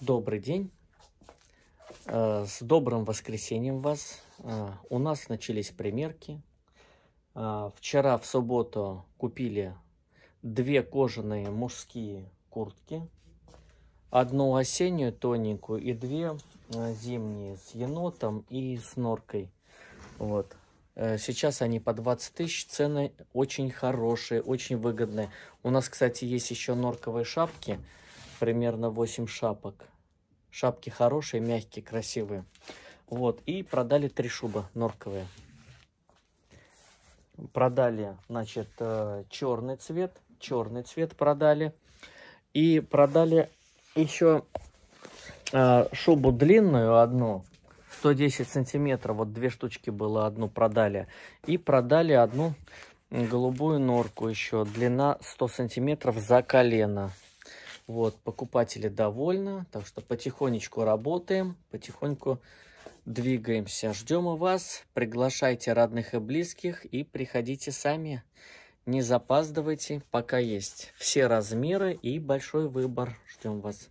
Добрый день. Э, с добрым воскресеньем вас. Э, у нас начались примерки. Э, вчера в субботу купили две кожаные мужские куртки. Одну осеннюю тоненькую и две зимние с енотом и с норкой. Вот. Сейчас они по 20 тысяч, цены очень хорошие, очень выгодные. У нас, кстати, есть еще норковые шапки – примерно 8 шапок. Шапки хорошие, мягкие, красивые. Вот, и продали три шубы норковые. Продали, значит, э, черный цвет, черный цвет продали. И продали еще э, шубу длинную одну, 110 сантиметров, вот две штучки было, одну продали. И продали одну голубую норку еще, длина 100 сантиметров за колено. Вот, покупатели довольны, так что потихонечку работаем, потихоньку двигаемся. Ждем у вас, приглашайте родных и близких и приходите сами. Не запаздывайте, пока есть все размеры и большой выбор. Ждем вас.